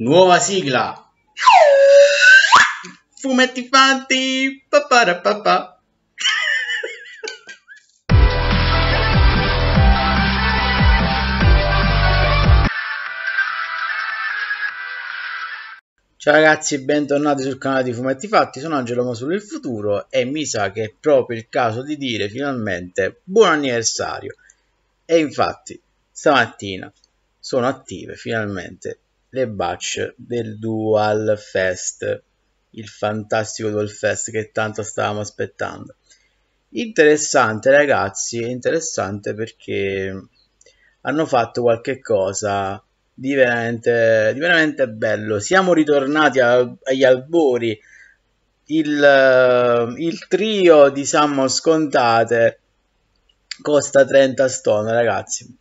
Nuova sigla. Fumetti fanti. Paparapapà. Ciao ragazzi e bentornati sul canale di Fumetti Fatti, sono Angelo Masulo il Futuro e mi sa che è proprio il caso di dire finalmente buon anniversario. E infatti stamattina sono attive finalmente le bacce del Dual Fest, il fantastico Dual Fest che tanto stavamo aspettando. Interessante ragazzi, interessante perché hanno fatto qualche cosa di veramente, di veramente bello. Siamo ritornati a, agli albori, il, eh, il trio di Sammon scontate costa 30 stone ragazzi,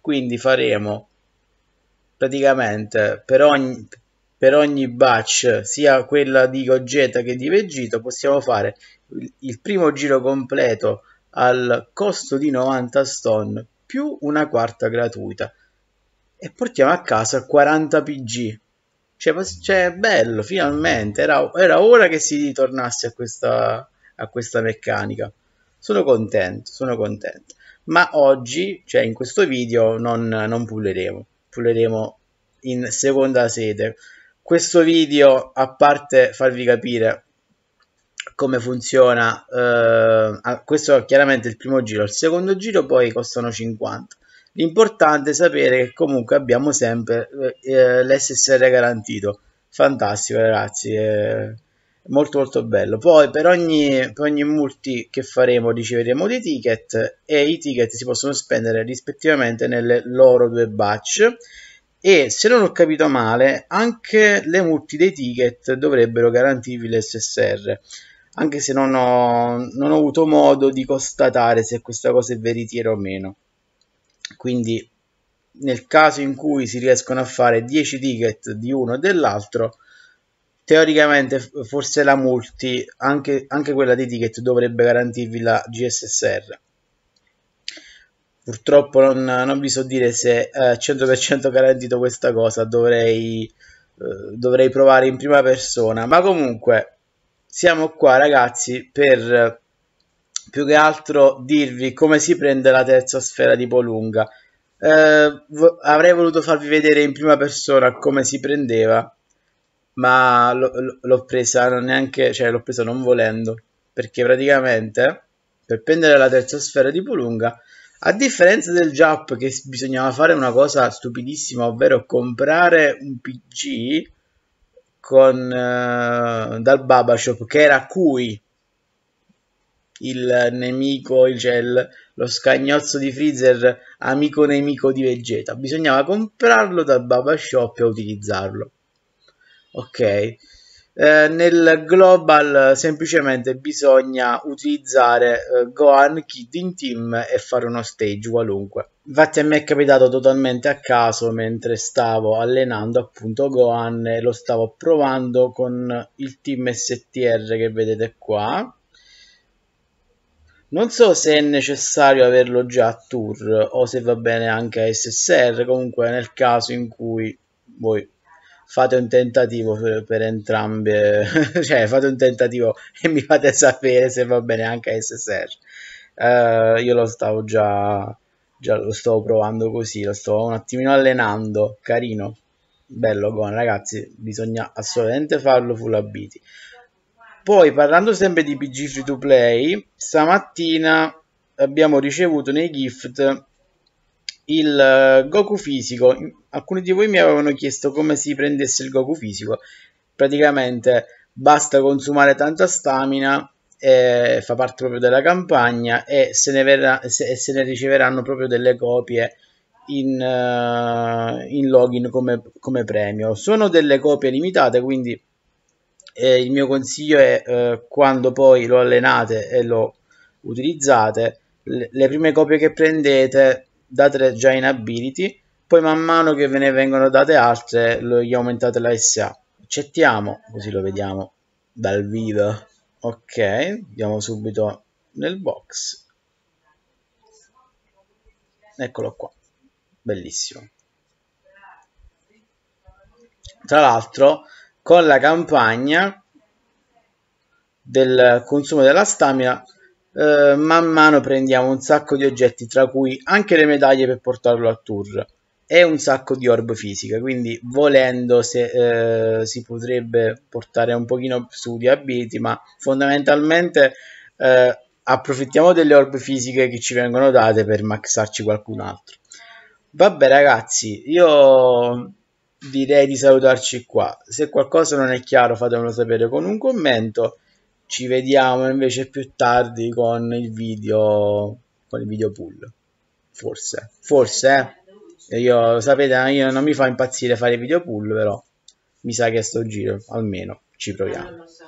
quindi faremo praticamente per ogni, per ogni batch, sia quella di Gogeta che di Vegito, possiamo fare il primo giro completo al costo di 90 stone più una quarta gratuita e portiamo a casa 40 PG. Cioè, cioè bello, finalmente, era, era, ora che si ritornasse a questa, a questa meccanica. Sono contento, sono contento. Ma oggi, cioè in questo video, non, non pulleremo pulleremo in seconda sede. Questo video, a parte farvi capire come funziona, eh, questo è chiaramente il primo giro, il secondo giro poi costano 50. L'importante è sapere che comunque abbiamo sempre eh, eh l'SSR garantito. Fantastico ragazzi, eh, molto molto bello poi per ogni, per ogni multi che faremo riceveremo dei ticket e i ticket si possono spendere rispettivamente nelle loro due batch e se non ho capito male anche le multi dei ticket dovrebbero garantirvi l'SSR anche se non ho, non ho avuto modo di constatare se questa cosa è veritiera o meno quindi nel caso in cui si riescono a fare 10 ticket di uno e dell'altro teoricamente forse la multi, anche, anche quella di ticket, dovrebbe garantirvi la GSSR. Purtroppo non, non vi so dire se è eh, 100% garantito questa cosa, dovrei, eh, dovrei provare in prima persona. Ma comunque, siamo qua ragazzi per più che altro dirvi come si prende la terza sfera di Polunga Eh, avrei voluto farvi vedere in prima persona come si prendeva ma l'ho, l'ho presa non neanche, cioè l'ho presa non volendo, perché praticamente per prendere la terza sfera di Pulunga, a differenza del Jap che bisognava fare una cosa stupidissima, ovvero comprare un PG con, eh, dal Babashop che era Kui, il nemico, il gel, lo scagnozzo di Freezer, amico nemico di Vegeta. Bisognava comprarlo dal Baba Shop e utilizzarlo ok eh, nel global semplicemente bisogna utilizzare eh, Gohan Kid in team e fare uno stage qualunque. Infatti a me è capitato totalmente a caso mentre stavo allenando appunto Gohan e lo stavo provando con il team STR che vedete qua. Non so se è necessario averlo già a tour o se va bene anche a SSR, comunque nel caso in cui voi fate un tentativo per, per entrambe, cioè fate un tentativo e mi fate sapere se va bene anche SSR. Uh, eh, io lo stavo già, già lo stavo provando così, lo sto un attimino allenando, carino, bello buono ragazzi, bisogna assolutamente farlo full abiti. Poi parlando sempre di PG Free to Play, stamattina abbiamo ricevuto nei gift il eh, Goku fisico. Alcuni di voi mi avevano chiesto come si prendesse il Goku fisico. Praticamente basta consumare tanta stamina, eh, fa parte proprio della campagna e se ne, verrà, se, se ne riceveranno proprio delle copie in, uh, in login come, come, premio. Sono delle copie limitate, quindi eh, il mio consiglio è eh, quando poi lo allenate e lo utilizzate, le, le prime copie che prendete date già in ability, poi man mano che ve ne vengono date altre gli aumentate la SA. Accettiamo, così lo vediamo dal video Ok, andiamo subito nel box. Eccolo qua, bellissimo. Tra l'altro, con la campagna del consumo della stamina eh, man mano prendiamo un sacco di oggetti, tra cui anche le medaglie per portarlo al tour e un sacco di orb fisica, quindi volendo se, eh, si potrebbe portare un pochino di abiti, ma fondamentalmente eh, approfittiamo delle orb fisiche che ci vengono date per maxarci qualcun altro. Vabbè ragazzi, io direi di salutarci qua. Se qualcosa non è chiaro fatemelo sapere con un commento ci vediamo invece più tardi con il video con il video pool forse forse eh? io sapete io non mi fa impazzire fare video pool però mi sa che a sto giro almeno ci proviamo ah,